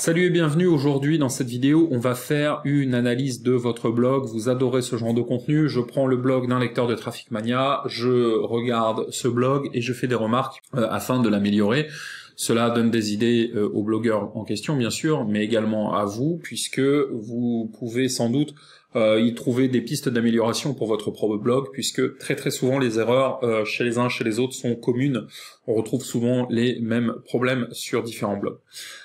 Salut et bienvenue. Aujourd'hui, dans cette vidéo, on va faire une analyse de votre blog. Vous adorez ce genre de contenu. Je prends le blog d'un lecteur de Traffic Mania, je regarde ce blog et je fais des remarques euh, afin de l'améliorer. Cela donne des idées euh, aux blogueurs en question, bien sûr, mais également à vous, puisque vous pouvez sans doute euh, y trouver des pistes d'amélioration pour votre propre blog, puisque très très souvent les erreurs euh, chez les uns, chez les autres sont communes. On retrouve souvent les mêmes problèmes sur différents blogs.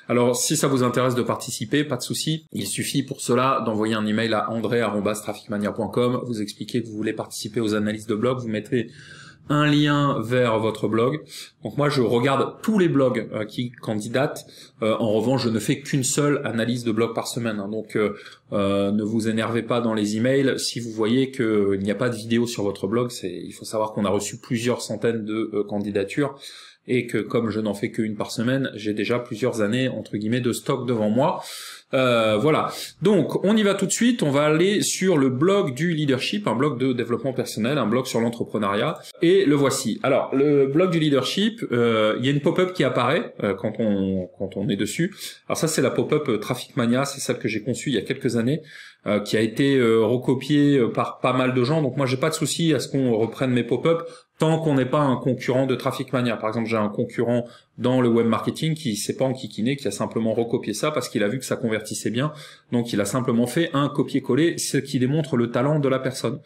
Alors si ça vous intéresse de participer, pas de souci. Il suffit pour cela d'envoyer un email à andré.traficmania.com, vous expliquez que vous voulez participer aux analyses de blog, vous mettez un lien vers votre blog. Donc moi, je regarde tous les blogs euh, qui candidatent. Euh, en revanche, je ne fais qu'une seule analyse de blog par semaine. Hein. Donc euh, ne vous énervez pas dans les emails. Si vous voyez qu'il n'y a pas de vidéo sur votre blog, c'est il faut savoir qu'on a reçu plusieurs centaines de candidatures et que comme je n'en fais qu'une par semaine, j'ai déjà plusieurs années entre guillemets de stock devant moi. Euh, voilà. Donc, on y va tout de suite. On va aller sur le blog du leadership, un blog de développement personnel, un blog sur l'entrepreneuriat. Et le voici. Alors, le blog du leadership, euh, il y a une pop-up qui apparaît euh, quand on quand on est dessus. Alors ça, c'est la pop-up Traffic Mania. C'est celle que j'ai conçue il y a quelques années. Euh, qui a été euh, recopié euh, par pas mal de gens. Donc moi j'ai pas de souci à ce qu'on reprenne mes pop-up tant qu'on n'est pas un concurrent de Traffic Mania. Par exemple, j'ai un concurrent dans le web marketing qui s'est pas enquiquiné, qui a simplement recopié ça parce qu'il a vu que ça convertissait bien. Donc il a simplement fait un copier-coller, ce qui démontre le talent de la personne.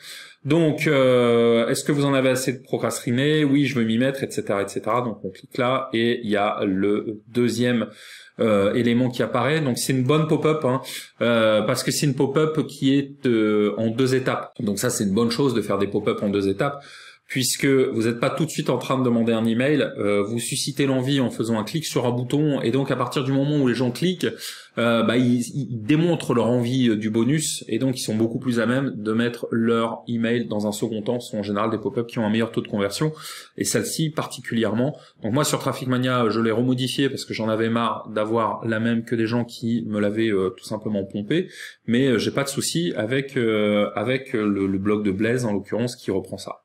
Donc est-ce que vous en avez assez de procrastiner Oui, je veux m'y mettre, etc., etc. Donc on clique là et il y a le deuxième euh, élément qui apparaît. Donc c'est une bonne pop-up hein, euh, parce que c'est une pop-up qui est euh, en deux étapes. Donc ça c'est une bonne chose de faire des pop-up en deux étapes puisque vous n'êtes pas tout de suite en train de demander un email, euh, vous suscitez l'envie en faisant un clic sur un bouton, et donc à partir du moment où les gens cliquent, euh, bah, ils, démontrent leur envie euh, du bonus, et donc ils sont beaucoup plus à même de mettre leur email dans un second temps, ce sont en général des pop ups qui ont un meilleur taux de conversion, et celle-ci particulièrement. Donc moi sur Traffic Mania, je l'ai remodifié parce que j'en avais marre d'avoir la même que des gens qui me l'avaient tout simplement pompé, mais j'ai pas de souci avec, avec le, le blog de Blaise en l'occurrence qui reprend ça.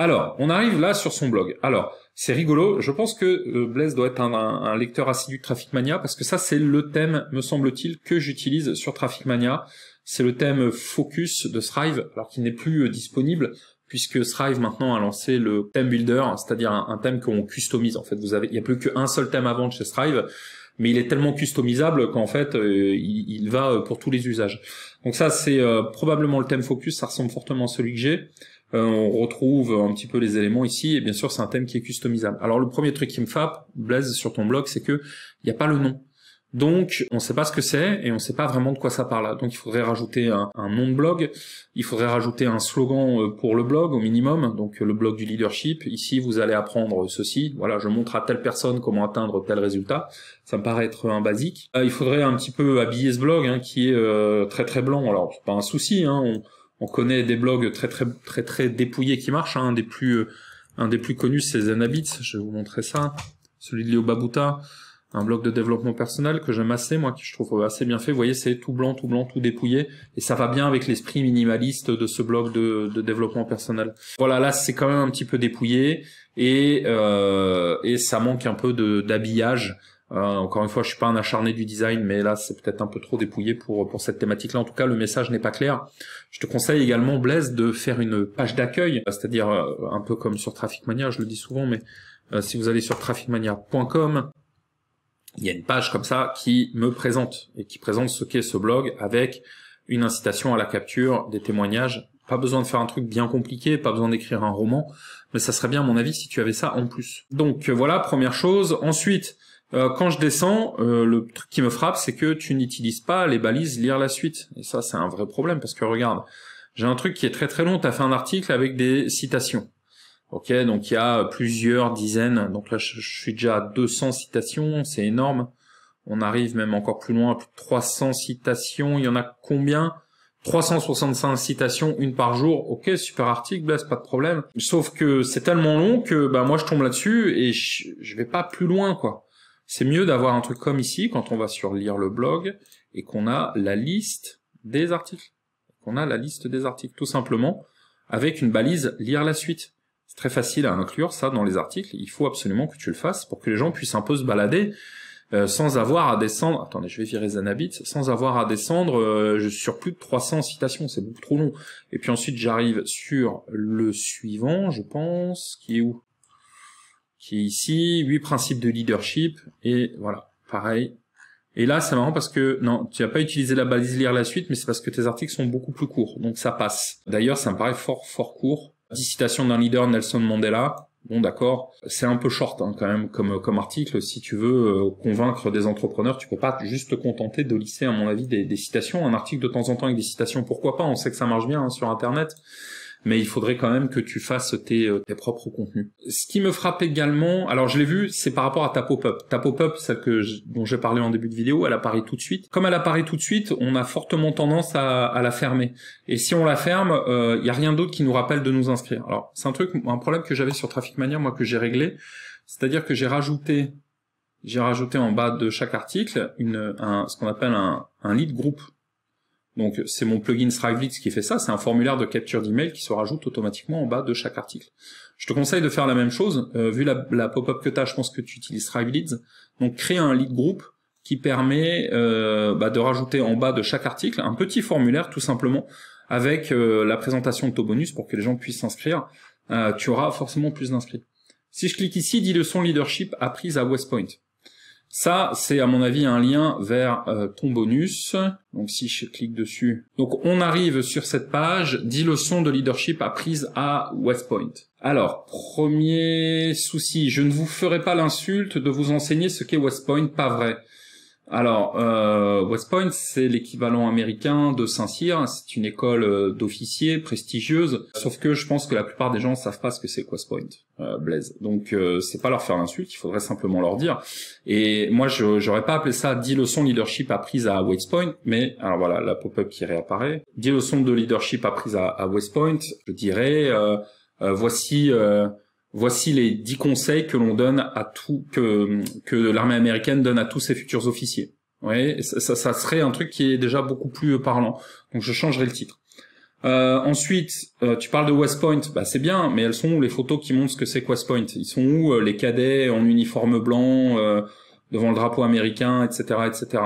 Alors, on arrive là sur son blog. Alors, c'est rigolo. Je pense que euh, Blaise doit être un, lecteur assidu de Traffic Mania parce que ça, c'est le thème, me semble-t-il, que j'utilise sur Traffic Mania. C'est le thème focus de Thrive, alors qu'il n'est plus euh, disponible puisque Thrive maintenant a lancé le thème builder, c'est-à-dire un, thème qu'on customise. En fait, vous avez, il n'y a plus qu'un seul thème avant vendre chez Thrive mais il est tellement customisable qu'en fait euh, il, va pour tous les usages. Donc ça c'est probablement le thème focus, ça ressemble fortement à celui que j'ai. Euh, on retrouve un petit peu les éléments ici et bien sûr c'est un thème qui est customisable. Alors le premier truc qui me frappe, Blaise, sur ton blog, c'est que il n'y a pas le nom. Donc on sait pas ce que c'est et on ne sait pas vraiment de quoi ça parle. Donc il faudrait rajouter un, nom de blog, il faudrait rajouter un slogan euh, pour le blog au minimum, donc le blog du leadership. Ici vous allez apprendre ceci, voilà, je montre à telle personne comment atteindre tel résultat. Ça me paraît être un basique. Euh, il faudrait un petit peu habiller ce blog hein, qui est très très blanc. Alors c'est pas un souci, hein, on connaît des blogs très très très très dépouillés qui marchent. Hein. Un des plus euh, un des plus connus, c'est Zenabits, Je vais vous montrer ça. Celui de Léo Babuta, un blog de développement personnel que j'aime assez, moi, qui je trouve assez bien fait. Vous voyez, c'est tout blanc, tout blanc, tout dépouillé, et ça va bien avec l'esprit minimaliste de ce blog de, développement personnel. Voilà, là, c'est quand même un petit peu dépouillé et euh, et ça manque un peu de d'habillage. Euh, encore une fois, je suis pas un acharné du design, mais là, c'est peut-être un peu trop dépouillé pour pour cette thématique-là. En tout cas, le message n'est pas clair. Je te conseille également, Blaise, de faire une page d'accueil, euh, c'est-à-dire euh, un peu comme sur Traffic Mania, je le dis souvent, mais si vous allez sur trafficmania.com, il y a une page comme ça qui me présente et qui présente ce qu'est ce blog avec une incitation à la capture des témoignages. Pas besoin de faire un truc bien compliqué, pas besoin d'écrire un roman, mais ça serait bien, à mon avis, si tu avais ça en plus. Donc voilà, première chose. Ensuite, euh, quand je descends, euh, le truc qui me frappe, c'est que tu n'utilises pas les balises lire la suite. Et ça, c'est un vrai problème parce que regarde, j'ai un truc qui est très très long. Tu as fait un article avec des citations. Ok, donc il y a plusieurs dizaines. Donc là, je, suis déjà à 200 citations, c'est énorme. On arrive même encore plus loin, plus 300 citations. Il y en a combien 365 citations, une par jour. Ok, super article, blesse, pas de problème. Sauf que c'est tellement long que bah moi je tombe là-dessus et je vais pas plus loin quoi. C'est mieux d'avoir un truc comme ici, quand on va sur lire le blog, et qu'on a la liste des articles. Qu'on a la liste des articles, tout simplement, avec une balise lire la suite. C'est très facile à inclure ça dans les articles. Il faut absolument que tu le fasses pour que les gens puissent un peu se balader euh, sans avoir à descendre. Attendez, je vais virer Zanabit. Sans avoir à descendre euh, sur plus de 300 citations, c'est beaucoup trop long. Et puis ensuite, j'arrive sur le suivant, je pense, qui est où qui est ici, huit principes de leadership, et voilà, pareil. Et là, c'est marrant parce que, non, tu n'as pas utilisé la balise lire la suite, mais c'est parce que tes articles sont beaucoup plus courts, donc ça passe. D'ailleurs, ça me paraît fort, fort court. 10 citations d'un leader, Nelson Mandela. Bon, d'accord, c'est un peu short hein, quand même comme, comme article. Si tu veux euh, convaincre des entrepreneurs, tu peux pas juste te contenter de lisser, à mon avis, des, citations. Un article de temps en temps avec des citations, pourquoi pas On sait que ça marche bien hein, sur Internet mais il faudrait quand même que tu fasses tes, euh, tes propres contenus. Ce qui me frappe également, alors je l'ai vu, c'est par rapport à ta pop-up. Ta pop-up, celle que je, dont j'ai parlé en début de vidéo, elle apparaît tout de suite. Comme elle apparaît tout de suite, on a fortement tendance à, la fermer. Et si on la ferme, il euh, n'y a rien d'autre qui nous rappelle de nous inscrire. Alors c'est un truc, un problème que j'avais sur Traffic Mania, moi que j'ai réglé, c'est-à-dire que j'ai rajouté j'ai rajouté en bas de chaque article une, un, ce qu'on appelle un, un lead group. Donc c'est mon plugin StriveLeads qui fait ça, c'est un formulaire de capture d'email qui se rajoute automatiquement en bas de chaque article. Je te conseille de faire la même chose, euh, vu la, pop-up que tu as, je pense que tu utilises StriveLeads. Donc crée un lead group qui permet euh, bah, de rajouter en bas de chaque article un petit formulaire tout simplement avec euh, la présentation de ton bonus pour que les gens puissent s'inscrire. tu auras forcément plus d'inscrits. Si je clique ici, dit leçon leadership apprise à West Point. Ça, c'est à mon avis un lien vers euh, ton bonus. Donc si je clique dessus. Donc on arrive sur cette page, 10 leçons de leadership apprises à West Point. Alors, premier souci, je ne vous ferai pas l'insulte de vous enseigner ce qu'est West Point, pas vrai. Alors, euh, West Point, c'est l'équivalent américain de Saint-Cyr. C'est une école euh, d'officiers prestigieuse. Sauf que je pense que la plupart des gens savent pas ce que c'est que West Point, euh, Blaise. Donc, euh, c'est pas leur faire l'insulte. Il faudrait simplement leur dire. Et moi, je j'aurais pas appelé ça 10 leçons de leadership apprises à West Point, mais alors voilà, la pop-up qui réapparaît. 10 leçons de leadership apprises à West Point. Je dirais, voici voici les dix conseils que l'on donne à tout que que l'armée américaine donne à tous ses futurs officiers. Ouais, ça, serait un truc qui est déjà beaucoup plus euh, parlant. Donc je changerai le titre. Euh, ensuite, euh, tu parles de West Point, bah, c'est bien, mais elles sont où les photos qui montrent ce que c'est que West Point Ils sont où les cadets en uniforme blanc devant le drapeau américain, etc., etc.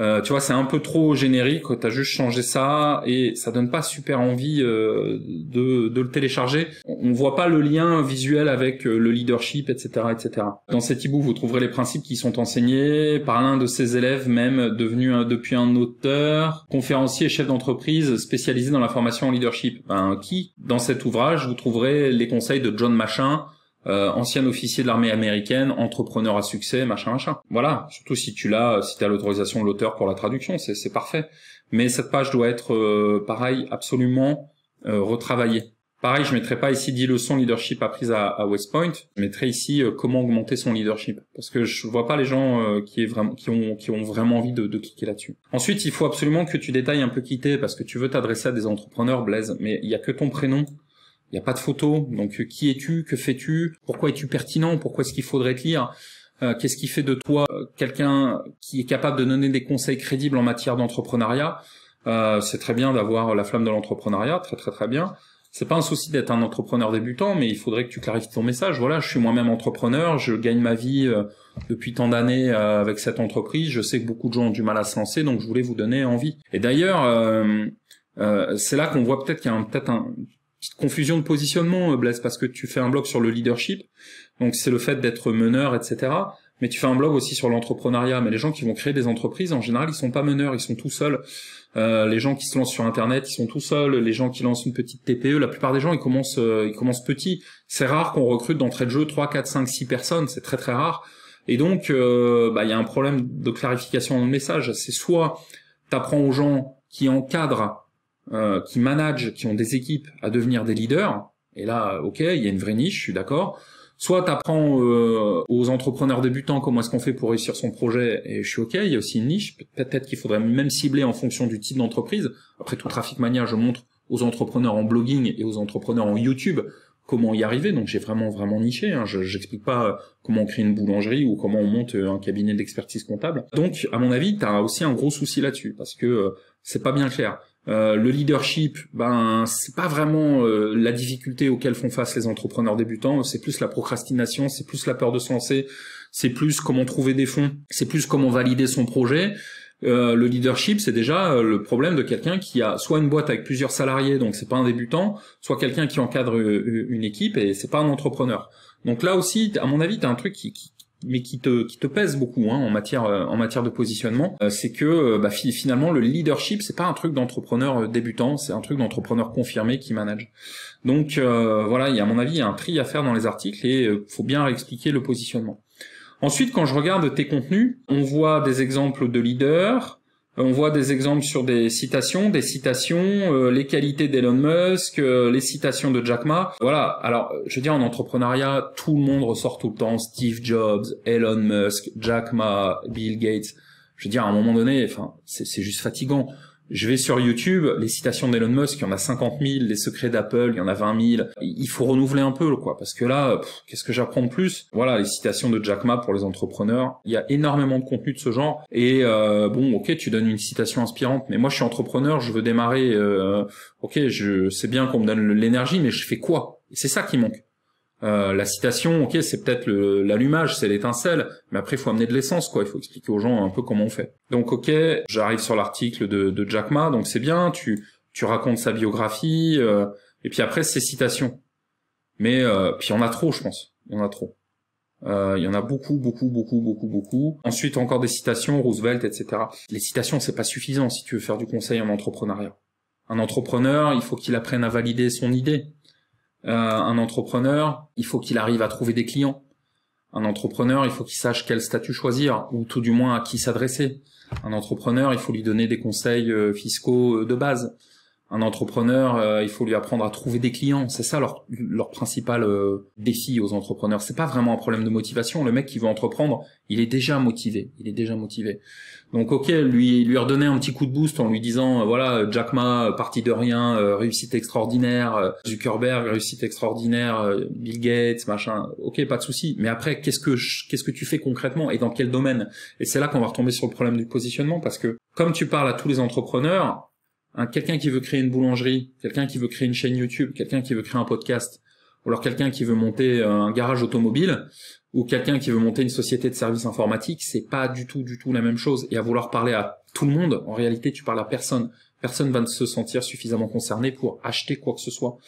Euh, tu vois, c'est un peu trop générique. T'as juste changé ça et ça donne pas super envie euh, de, le télécharger. On voit pas le lien visuel avec euh, le leadership, etc., etc. Dans cet hibou vous trouverez les principes qui sont enseignés par l'un de ses élèves, même devenu depuis un auteur, conférencier, chef d'entreprise spécialisé dans la formation en leadership. Ben, qui Dans cet ouvrage, vous trouverez les conseils de John Machin euh, ancien officier de l'armée américaine, entrepreneur à succès, machin, machin. Voilà. Surtout si tu l'as, si t'as l'autorisation de l'auteur pour la traduction, c'est parfait. Mais cette page doit être euh, pareil, absolument euh, retravaillée. Pareil, je mettrai pas ici 10 leçons leadership apprises à, à West Point. Je mettrai ici comment augmenter son leadership, parce que je vois pas les gens qui, est qui, ont, vraiment envie de, cliquer là-dessus. Ensuite, il faut absolument que tu détailles un peu qui t'es, parce que tu veux t'adresser à des entrepreneurs, Blaise, mais il y a que ton prénom il n'y a pas de photo. Donc, euh, qui es-tu Que fais-tu Pourquoi es-tu pertinent Pourquoi est-ce qu'il faudrait te lire euh, Qu'est-ce qui fait de toi euh, quelqu'un qui est capable de donner des conseils crédibles en matière d'entrepreneuriat C'est très bien d'avoir la flamme de l'entrepreneuriat, très très très bien. C'est pas un souci d'être un entrepreneur débutant, mais il faudrait que tu clarifies ton message. Voilà, je suis moi-même entrepreneur, je gagne ma vie depuis tant d'années avec cette entreprise. Je sais que beaucoup de gens ont du mal à se lancer, donc je voulais vous donner envie. Et d'ailleurs, c'est là qu'on voit peut-être qu'il y a peut-être un, petite confusion de positionnement, euh, Blaise, parce que tu fais un blog sur le leadership, donc c'est le fait d'être meneur, etc. Mais tu fais un blog aussi sur l'entrepreneuriat. Mais les gens qui vont créer des entreprises, en général, ils sont pas meneurs, ils sont tout seuls. Euh, les gens qui se lancent sur Internet, ils sont tout seuls. Les gens qui lancent une petite TPE, la plupart des gens, ils commencent, euh, ils commencent petits. C'est rare qu'on recrute d'entrée de jeu 3, 4, 5, 6 personnes. C'est très très rare. Et donc, bah, il y a un problème de clarification dans le message. C'est soit t'apprends aux gens qui encadrent euh, qui managent, qui ont des équipes à devenir des leaders, et là, ok, il y a une vraie niche, je suis d'accord. Soit tu apprends euh, aux entrepreneurs débutants comment est-ce qu'on fait pour réussir son projet, et je suis ok, il y a aussi une niche, peut-être qu'il faudrait même cibler en fonction du type d'entreprise. Après tout trafic Mania, je montre aux entrepreneurs en blogging et aux entrepreneurs en YouTube comment y arriver. Donc j'ai vraiment vraiment niché. Hein. Je n'explique pas comment on crée une boulangerie ou comment on monte euh, un cabinet d'expertise comptable. Donc à mon avis, tu as aussi un gros souci là-dessus parce que euh, c'est pas bien clair. Euh, le leadership, ben c'est pas vraiment euh, la difficulté auxquelles font face les entrepreneurs débutants, c'est plus la procrastination, c'est plus la peur de se lancer, c'est plus comment trouver des fonds, c'est plus comment valider son projet. Euh, le leadership, c'est déjà le problème de quelqu'un qui a soit une boîte avec plusieurs salariés, donc c'est pas un débutant, soit quelqu'un qui encadre une équipe et c'est pas un entrepreneur. Donc là aussi, à mon avis, t'as un truc qui, mais qui te, qui te pèse beaucoup hein, en matière euh, en matière de positionnement, euh, c'est que euh, bah, finalement le leadership c'est pas un truc d'entrepreneur débutant, c'est un truc d'entrepreneur confirmé qui manage. Donc voilà, il y a à mon avis un tri à faire dans les articles et il faut bien expliquer le positionnement. Ensuite, quand je regarde tes contenus, on voit des exemples de leaders, euh, on voit des exemples sur des citations, des citations, euh, les qualités d'Elon Musk, euh, les citations de Jack Ma. Voilà. Alors, je veux dire, en entrepreneuriat, tout le monde ressort tout le temps Steve Jobs, Elon Musk, Jack Ma, Bill Gates. Je veux dire, à un moment donné, enfin, c'est juste fatigant. Je vais sur YouTube, les citations d'Elon Musk, il y en a 50 000, les secrets d'Apple, il y en a 20 000. Il faut renouveler un peu, quoi, parce que là, qu'est-ce que j'apprends de plus Voilà, les citations de Jack Ma pour les entrepreneurs. Il y a énormément de contenu de ce genre. Et euh, bon, ok, tu donnes une citation inspirante, mais moi, je suis entrepreneur, je veux démarrer. Euh, ok, je sais bien qu'on me donne l'énergie, mais je fais quoi C'est ça qui manque. Euh, la citation, ok, c'est peut-être l'allumage, c'est l'étincelle, mais après il faut amener de l'essence, quoi. Il faut expliquer aux gens un peu comment on fait. Donc ok, j'arrive sur l'article de, de, Jack Ma, donc c'est bien, tu tu racontes sa biographie, euh, et puis après c'est citations. Mais euh, puis il en a trop, je pense. Il en a trop. Il y en a beaucoup, beaucoup, beaucoup, beaucoup, beaucoup. Ensuite encore des citations, Roosevelt, etc. Les citations, c'est pas suffisant si tu veux faire du conseil en entrepreneuriat. Un entrepreneur, il faut qu'il apprenne à valider son idée euh, un entrepreneur, il faut qu'il arrive à trouver des clients. Un entrepreneur, il faut qu'il sache quel statut choisir, ou tout du moins à qui s'adresser. Un entrepreneur, il faut lui donner des conseils euh, fiscaux euh, de base un entrepreneur, euh, il faut lui apprendre à trouver des clients. C'est ça leur, leur principal euh, défi aux entrepreneurs. C'est pas vraiment un problème de motivation. Le mec qui veut entreprendre, il est déjà motivé. Il est déjà motivé. Donc ok, lui lui redonner un petit coup de boost en lui disant euh, voilà Jack Ma parti de rien, réussite extraordinaire, Zuckerberg réussite extraordinaire, Bill Gates machin. Ok, pas de souci. Mais après qu'est-ce que qu'est-ce que tu fais concrètement et dans quel domaine Et c'est là qu'on va retomber sur le problème du positionnement parce que comme tu parles à tous les entrepreneurs, Hein, quelqu'un qui veut créer une boulangerie, quelqu'un qui veut créer une chaîne YouTube, quelqu'un qui veut créer un podcast, ou alors quelqu'un qui veut monter euh, un garage automobile, ou quelqu'un qui veut monter une société de services informatiques, c'est pas du tout, du tout la même chose. Et à vouloir parler à tout le monde, en réalité, tu parles à personne. Personne va ne se sentir suffisamment concerné pour acheter quoi que ce soit.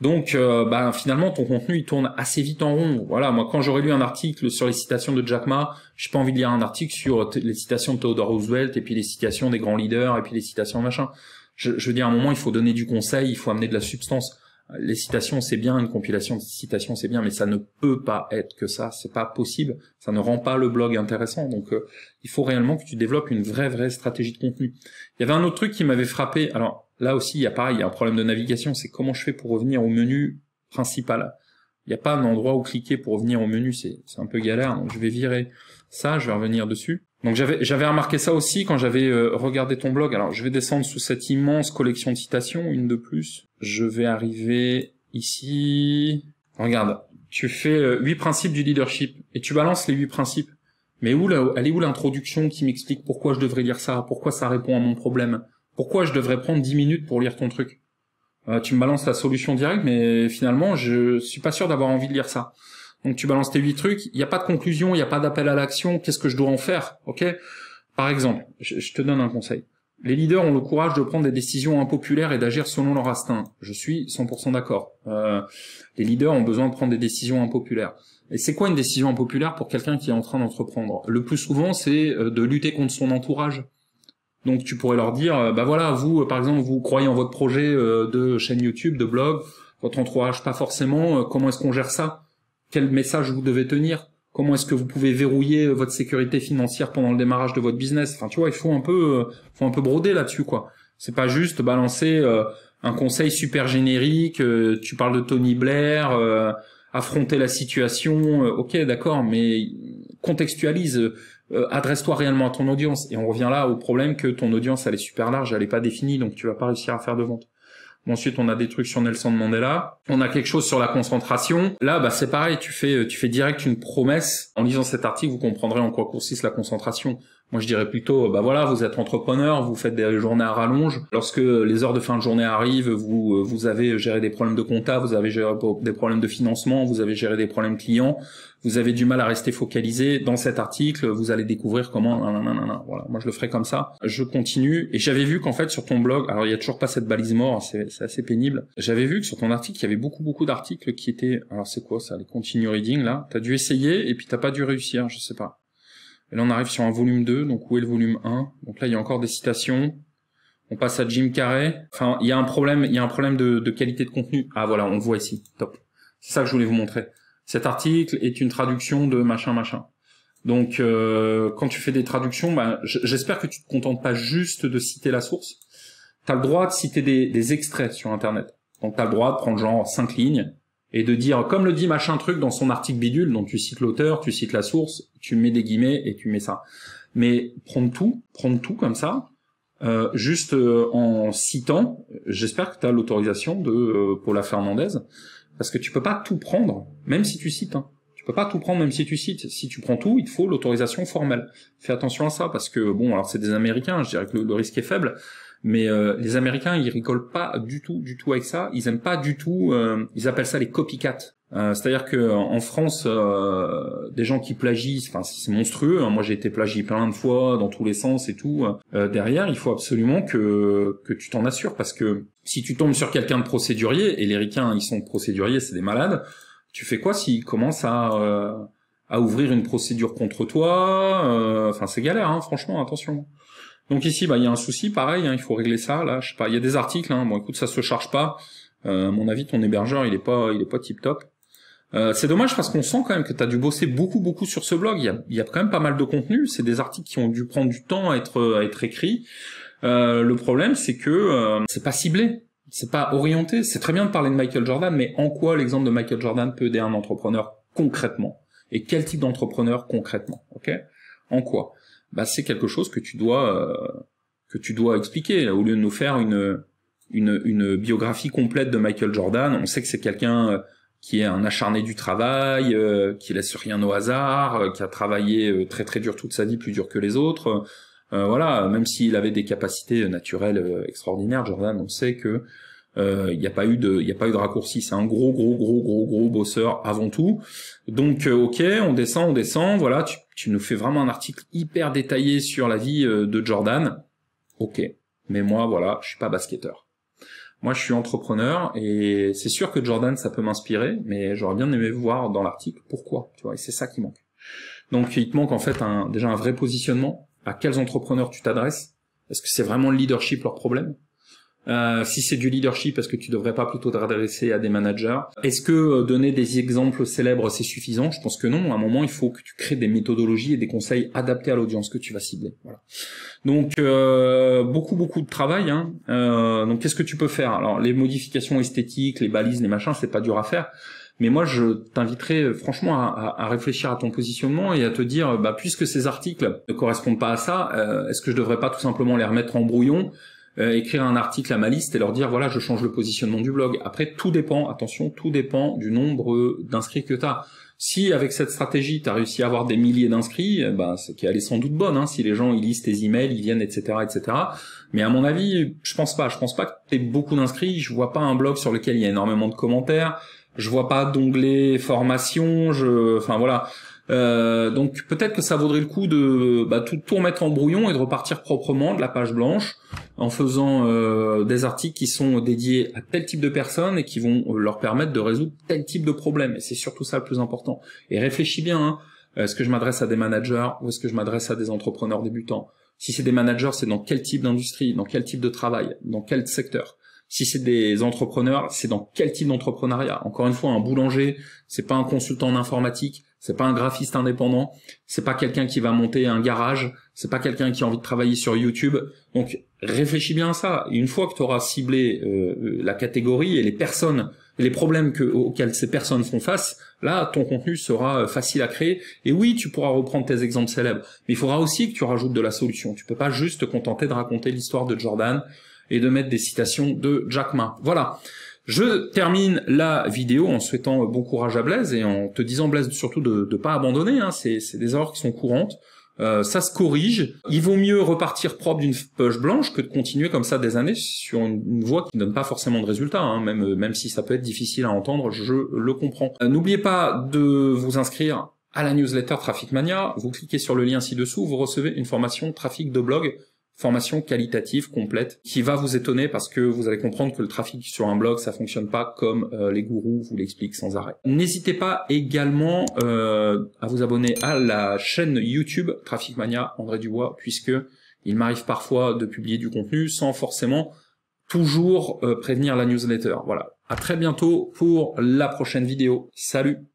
Donc, euh, bah, finalement, ton contenu il tourne assez vite en rond. Voilà, moi, quand j'aurais lu un article sur les citations de Jack Ma, j'ai pas envie de lire un article sur les citations de Theodore Roosevelt et puis les citations des grands leaders et puis les citations machin je, veux dire, à un moment, il faut donner du conseil, il faut amener de la substance. Les citations, c'est bien, une compilation de citations, c'est bien, mais ça ne peut pas être que ça, c'est pas possible, ça ne rend pas le blog intéressant. Donc, euh, il faut réellement que tu développes une vraie, vraie stratégie de contenu. Il y avait un autre truc qui m'avait frappé. Alors, là aussi, il y a pareil, il y a un problème de navigation, c'est comment je fais pour revenir au menu principal. Il n'y a pas un endroit où cliquer pour revenir au menu, c'est un peu galère, donc je vais virer ça, je vais revenir dessus. Donc j'avais remarqué ça aussi quand j'avais euh, regardé ton blog. Alors je vais descendre sous cette immense collection de citations, une de plus. Je vais arriver ici. Regarde, tu fais euh, huit principes du leadership et tu balances les huit principes. Mais où elle est où l'introduction qui m'explique pourquoi je devrais lire ça, pourquoi ça répond à mon problème, pourquoi je devrais prendre 10 minutes pour lire ton truc. Euh, tu me balances la solution directe, mais finalement je suis pas sûr d'avoir envie de lire ça. Donc tu balances tes huit trucs, il n'y a pas de conclusion, il n'y a pas d'appel à l'action, qu'est-ce que je dois en faire Ok Par exemple, je, te donne un conseil. Les leaders ont le courage de prendre des décisions impopulaires et d'agir selon leur instinct. Je suis 100% d'accord. Euh, les leaders ont besoin de prendre des décisions impopulaires. Et c'est quoi une décision impopulaire pour quelqu'un qui est en train d'entreprendre Le plus souvent, c'est euh, de lutter contre son entourage. Donc tu pourrais leur dire, euh, bah voilà, vous, par exemple, vous croyez en votre projet de chaîne YouTube, de blog, votre entourage pas forcément, comment est-ce qu'on gère ça quel message vous devez tenir, comment est-ce que vous pouvez verrouiller euh, votre sécurité financière pendant le démarrage de votre business. Enfin, tu vois, il faut un peu, euh, un peu broder là-dessus, quoi. C'est pas juste balancer euh, un conseil super générique. tu parles de Tony Blair, affronter la situation. ok, d'accord, mais contextualise. Adresse-toi réellement à ton audience. Et on revient là au problème que ton audience, elle est super large, elle n'est pas définie, donc tu vas pas réussir à faire de vente. Ensuite, on a des trucs sur Nelson Mandela. On a quelque chose sur la concentration. Là, bah, c'est pareil. Tu fais, euh, tu fais direct une promesse. En lisant cet article, vous comprendrez en quoi consiste la concentration. Moi, je dirais plutôt, bah voilà, vous êtes entrepreneur, vous faites des journées à rallonge. Lorsque les heures de fin de journée arrivent, vous euh, vous avez géré des problèmes de compta, vous avez géré des problèmes de financement, vous avez géré des problèmes clients. Vous avez du mal à rester focalisé. Dans cet article, vous allez découvrir comment. Voilà, moi je le ferai comme ça. Je continue et j'avais vu qu'en fait sur ton blog, alors il y a toujours pas cette balise mort, c'est assez pénible. J'avais vu que sur ton article, il y avait beaucoup beaucoup d'articles qui étaient. Alors c'est quoi ça, les continue reading là T'as dû essayer et puis t'as pas dû réussir, je sais pas. Et là, on arrive sur un volume 2, donc où est le volume 1 Donc là, il y a encore des citations. On passe à Jim Carrey. Enfin, il y a un problème, il y a un problème de, qualité de contenu. Ah voilà, on le voit ici. Top. C'est ça que je voulais vous montrer. Cet article est une traduction de machin machin. Donc, euh, quand tu fais des traductions, bah, j'espère que tu te contentes pas juste de citer la source. Tu as le droit de citer des, des extraits sur Internet. Donc, tu as le droit de prendre genre 5 lignes et de dire, comme le dit machin truc dans son article bidule, dont tu cites l'auteur, tu cites la source, tu mets des guillemets et tu mets ça. Mais prendre tout, prendre tout comme ça, euh, juste euh, en citant, j'espère que tu as l'autorisation de euh, Paula Fernandez, parce que tu peux pas tout prendre, même si tu cites. Hein. Tu peux pas tout prendre, même si tu cites. Si tu prends tout, il faut l'autorisation formelle. Fais attention à ça, parce que bon, alors c'est des Américains, je dirais que le risque est faible, mais euh, les Américains, ils rigolent pas du tout, du tout avec ça. Ils aiment pas du tout. Euh, ils appellent ça les copycats. Euh, C'est-à-dire que euh, en France, euh, des gens qui plagient, enfin c'est monstrueux. Hein. Moi j'ai été plagié plein de fois dans tous les sens et tout. derrière, il faut absolument que que tu t'en assures parce que si tu tombes sur quelqu'un de procédurier et les ricains ils sont procéduriers, c'est des malades. Tu fais quoi s'ils commencent à à ouvrir une procédure contre toi Enfin c'est galère, hein, franchement attention. Donc ici, bah, il y a un souci, pareil, hein, il faut régler ça. Là, je sais pas, il y a des articles. Hein, bon, écoute, ça se charge pas. Euh, à mon avis, ton hébergeur, il est pas, il est pas tip top. Euh, c'est dommage parce qu'on sent quand même que tu as dû bosser beaucoup beaucoup sur ce blog. Il y a, quand même pas mal de contenu. C'est des articles qui ont dû prendre du temps à être à être écrits. Euh, le problème, c'est que c'est pas ciblé, c'est pas orienté. C'est très bien de parler de Michael Jordan, mais en quoi l'exemple de Michael Jordan peut aider un entrepreneur concrètement Et quel type d'entrepreneur concrètement Ok En quoi bah, c'est quelque chose que tu dois euh, que tu dois expliquer au lieu de nous faire une une, une biographie complète de Michael Jordan. On sait que c'est quelqu'un euh, qui est un acharné du travail, euh, qui laisse rien au hasard, qui a travaillé très très dur toute sa vie, plus dur que les autres. voilà, même s'il avait des capacités naturelles extraordinaires, Jordan, on sait que euh, il n'y a pas eu de, il a pas eu de raccourci. C'est un gros, gros, gros, gros, gros bosseur avant tout. Donc, euh, ok, on descend, on descend. Voilà, tu, nous fais vraiment un article hyper détaillé sur la vie euh, de Jordan. Ok, mais moi, voilà, je suis pas basketteur. Moi, je suis entrepreneur et c'est sûr que Jordan, ça peut m'inspirer, mais j'aurais bien aimé voir dans l'article pourquoi. Tu vois, et c'est ça qui manque. Donc, il te manque en fait déjà un vrai positionnement. À quels entrepreneurs tu t'adresses Est-ce que c'est vraiment le leadership leur problème euh, si c'est du leadership, est-ce que tu devrais pas plutôt t'adresser à des managers Est-ce que euh, donner des exemples célèbres, c'est suffisant Je pense que non. À un moment, il faut que tu crées des méthodologies et des conseils adaptés à l'audience que tu vas cibler. Voilà. Donc, euh, beaucoup, beaucoup de travail. Hein. donc, qu'est-ce que tu peux faire Alors, les modifications esthétiques, les balises, les machins, c'est pas dur à faire. Mais moi, je t'inviterais franchement à, réfléchir à ton positionnement et à te dire, bah, puisque ces articles ne correspondent pas à ça, est-ce que je devrais pas tout simplement les remettre en brouillon euh, écrire un article à ma liste et leur dire voilà je change le positionnement du blog. Après tout dépend, attention, tout dépend du nombre d'inscrits que tu as. Si avec cette stratégie tu as réussi à avoir des milliers d'inscrits, eh bah, ben, c'est qui est sans doute bonne. Hein, si les gens ils lisent tes emails, ils viennent, etc., etc. Mais à mon avis, je pense pas. Je pense pas que tu t'aies beaucoup d'inscrits. Je vois pas un blog sur lequel il y a énormément de commentaires. Je vois pas d'onglet formation. Je, enfin voilà. Euh, donc peut-être que ça vaudrait le coup de bah, tout, remettre en brouillon et de repartir proprement de la page blanche en faisant euh, des articles qui sont dédiés à tel type de personnes et qui vont euh, leur permettre de résoudre tel type de problème. Et c'est surtout ça le plus important. Et réfléchis bien, hein. est-ce que je m'adresse à des managers ou est-ce que je m'adresse à des entrepreneurs débutants Si c'est des managers, c'est dans quel type d'industrie, dans quel type de travail, dans quel secteur si c'est des entrepreneurs, c'est dans quel type d'entrepreneuriat Encore une fois, un boulanger, c'est pas un consultant en informatique, c'est pas un graphiste indépendant, c'est pas quelqu'un qui va monter un garage, c'est pas quelqu'un qui a envie de travailler sur YouTube. Donc réfléchis bien à ça. Une fois que tu auras ciblé euh, euh, la catégorie et les personnes, les problèmes auxquels ces personnes font face, là, ton contenu sera euh, facile à créer. Et oui, tu pourras reprendre tes exemples célèbres, mais il faudra aussi que tu rajoutes de la solution. Tu peux pas juste te contenter de raconter l'histoire de Jordan et de mettre des citations de Jack Ma. Voilà. Je termine la vidéo en souhaitant bon courage à Blaise et en te disant Blaise surtout de ne pas abandonner. Hein. c'est des erreurs qui sont courantes. Euh, ça se corrige. Il vaut mieux repartir propre d'une poche blanche que de continuer comme ça des années sur une, voie qui ne donne pas forcément de résultats, hein. même, euh, même si ça peut être difficile à entendre, je le comprends. Euh, n'oubliez pas de vous inscrire à la newsletter Traffic Mania. Vous cliquez sur le lien ci-dessous, vous recevez une formation trafic de blog formation qualitative complète qui va vous étonner parce que vous allez comprendre que le trafic sur un blog ça fonctionne pas comme euh, les gourous vous l'expliquent sans arrêt. N'hésitez pas également euh, à vous abonner à la chaîne YouTube Trafic Mania André Dubois puisque il m'arrive parfois de publier du contenu sans forcément toujours euh, prévenir la newsletter. Voilà. À très bientôt pour la prochaine vidéo. Salut.